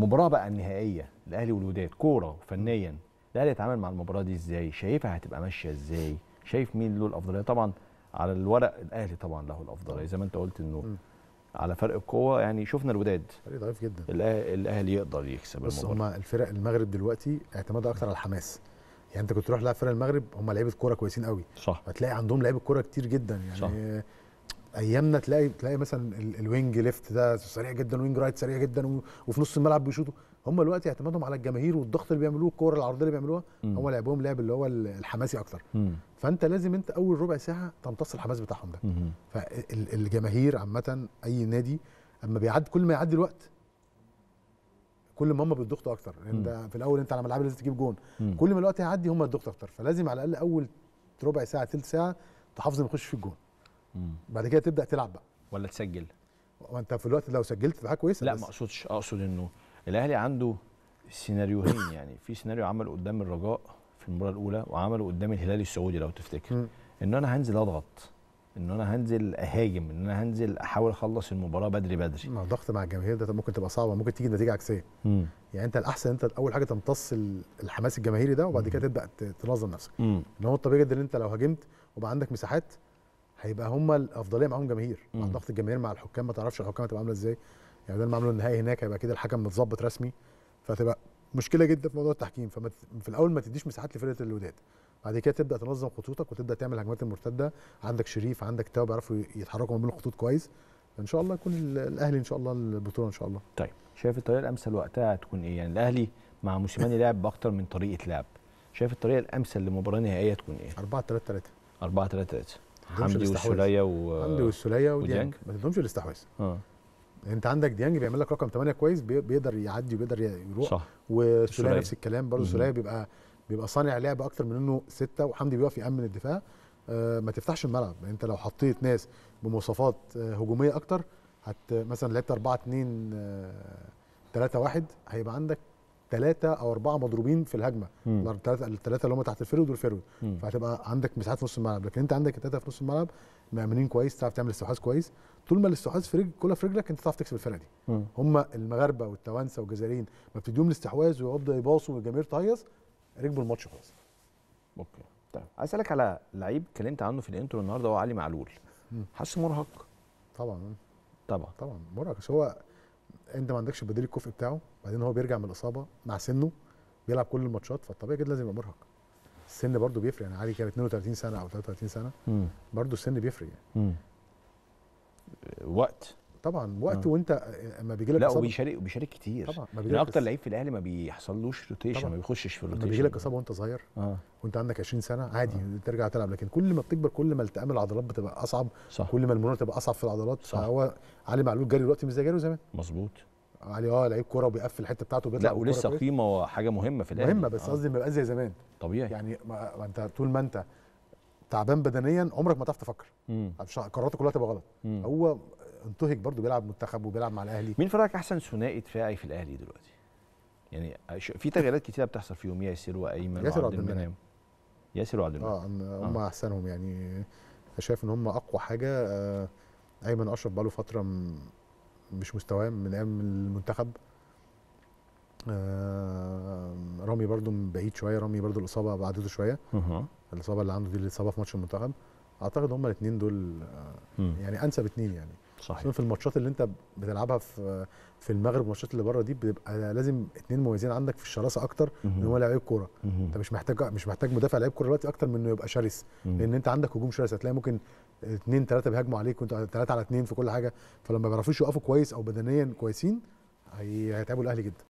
مباراه بقى النهائيه الاهلي والوداد كوره فنيا الاهلي هيتعامل مع المباراه دي ازاي شايفها هتبقى ماشيه ازاي شايف مين له الافضليه طبعا على الورق الاهلي طبعا له الافضليه زي ما انت قلت انه على فرق القوه يعني شفنا الوداد فريق ضعيف جدا الاهلي يقدر يكسب بس هم الفرق المغرب دلوقتي اعتمادها اكتر على الحماس يعني انت كنت تروح لاعب فرق المغرب هم لعيبه كوره كويسين قوي صح هتلاقي عندهم لعيبه كوره كتير جدا يعني صح. ايامنا تلاقي تلاقي مثلا الوينج ليفت ده سريع جدا وينج رايت سريع جدا وفي نص الملعب بيشوطوا هم دلوقتي اعتمادهم على الجماهير والضغط اللي بيعملوه الكور العرضيه اللي بيعملوها هو لعبهم لعب اللي هو الحماسي اكتر فانت لازم انت اول ربع ساعه تمتص الحماس بتاعهم ده فالجماهير عامه اي نادي اما بيعدي كل ما يعدي الوقت كل ما هم بيضغطوا اكتر لان يعني ده في الاول انت على ملعب لازم تجيب جون كل ما الوقت هيعدي هم بيضغطوا اكتر فلازم على الاقل اول ربع ساعه ثلث ساعه تحافظ ما يخش في الجون بعد كده تبدا تلعب بقى ولا تسجل وانت في الوقت لو سجلت تبقى كويسه لا ما اقصدش اقصد انه الاهلي عنده سيناريوهين يعني في سيناريو عمل قدام الرجاء في المباراه الاولى وعمله قدام الهلال السعودي لو تفتكر م. ان انا هنزل اضغط ان انا هنزل اهاجم ان انا هنزل احاول اخلص المباراه بدري بدري ما ضغط مع الجماهير ده ممكن تبقى صعبه ممكن تيجي نتيجه عكسيه مم. يعني انت الاحسن انت اول حاجه تمتص الحماس الجماهيري ده وبعد كده تبدا تنظم نفسك ان هو الطبيعي جدا ان انت لو هاجمت وبقى عندك مساحات هيبقى هم الافضليه معاهم جماهير مع ضغط الجماهير مع الحكام ما تعرفش الحكام هتبقى عامله ازاي يعني ده ما عملوا النهائي هناك هيبقى كده الحكم متظبط رسمي فتبقى مشكله جدا في موضوع التحكيم فما في الاول ما تديش مساحات لفرقه الوداد بعد كده تبدا تنظم خطوطك وتبدا تعمل هجمات المرتده عندك شريف عندك تاو بيعرفوا يتحركوا ما بين الخطوط كويس ان شاء الله يكون الاهلي ان شاء الله البطوله ان شاء الله طيب شايف الطريقه الامثل وقتها تكون ايه يعني الاهلي مع موسيماني لعب باكتر من طريقه لعب شايف الطريقه الامثل لمباراه نهائيه تكون ايه 4 3 3 4 3 3 حمدي والسوليه و... حمدي والسوليه وديانج ما تدهمش الاستحواذ اه انت عندك ديانج بيعمل لك رقم 8 كويس بيقدر يعدي وبيقدر يروح صح والسوليه نفس الكلام برضه السوليه بيبقى بيبقى صانع لعب اكتر من انه سته وحمدي بيقف يامن الدفاع آه ما تفتحش الملعب انت لو حطيت ناس بمواصفات آه، هجوميه اكتر هت مثلا لعبت 4 2 3 1 هيبقى عندك ثلاثه او اربعه مضروبين في الهجمه الثلاثه اللي هم تحت الفيرود والفيرود فهتبقى عندك مساحات في نص الملعب لكن انت عندك الثلاثه في نص الملعب مأمنين كويس تعرف تعمل استحواذ كويس طول ما الاستحواذ في رجل كلها في رجلك انت تعرف تكسب الفرقه دي هم المغاربه والتوانسه والجزائريين ما بتديهم الاستحواذ ويبدا يباصوا والجماهير تهيص ركبوا الماتش خلاص اوكي طيب عايز اسالك على لعيب اتكلمت عنه في الانترو النهارده هو علي معلول حاسس مرهق طبعا طبعا طبعا مرهق هو انت ما عندكش بديل الكفء بتاعه بعدين هو بيرجع من الاصابه مع سنه بيلعب كل الماتشات فالطبيعي جدا لازم يبقى مرهق السن برضه بيفرق يعني علي كان 32 سنه او 33 سنه برضه السن بيفرق يعني وقت طبعا وقت آه. وانت آه، آه، ما بيجي لك لا وبيشارك وبيشارك كتير طبعا ما اكتر لعيب في الاهلي ما بيحصلوش روتيشن ما بيخشش في الروتيشن ما بيجي لك اصابه وانت صغير آه. وانت عندك 20 سنه عادي آه. ترجع تلعب لكن كل ما بتكبر كل ما التئام العضلات بتبقى اصعب صح. كل ما المرونه تبقى اصعب في العضلات صح. فهو علي معلول جري دلوقتي مش زي جري زمان مظبوط علي اه لعيب كوره وبيقفل الحته بتاعته بيطلع لا ولسه قيمه وحاجه مهمه في الاهلي مهمه بس آه. قصدي آه. ما بقاش زي زمان طبيعي يعني ما انت طول ما انت تعبان بدنيا عمرك ما تعرف تفكر قراراتك كلها تبقى غلط هو انتهك برضه بيلعب منتخب وبيلعب مع الاهلي مين في رايك احسن ثنائي دفاعي في الاهلي دلوقتي؟ يعني في تغييرات كتيره بتحصل فيهم ياسر وايمن ياسر وعبد المنعم ياسر وعبد المنعم اه هم آه. احسنهم يعني شايف ان هم اقوى حاجه آه ايمن اشرف بقاله فتره مش مستواه من ايام المنتخب آه رامي برده من بعيد شويه رامي برده الاصابه بعدته شويه الاصابه اللي عنده دي الاصابه في ماتش المنتخب اعتقد هما الاثنين دول آه يعني انسب اثنين يعني صحيح في الماتشات اللي انت بتلعبها في في المغرب والماتشات اللي بره دي بيبقى لازم اثنين مميزين عندك في الشراسه اكتر ان هو لعيب كوره انت مش محتاج مش محتاج مدافع لعيب كوره دلوقتي اكتر من انه يبقى شرس لان انت عندك هجوم شرس هتلاقي ممكن اثنين ثلاثه بيهاجموا عليك وانت ثلاثه على اثنين في كل حاجه فلما ما بيعرفوش يقفوا كويس او بدنيا كويسين هيتعبوا الاهلي جدا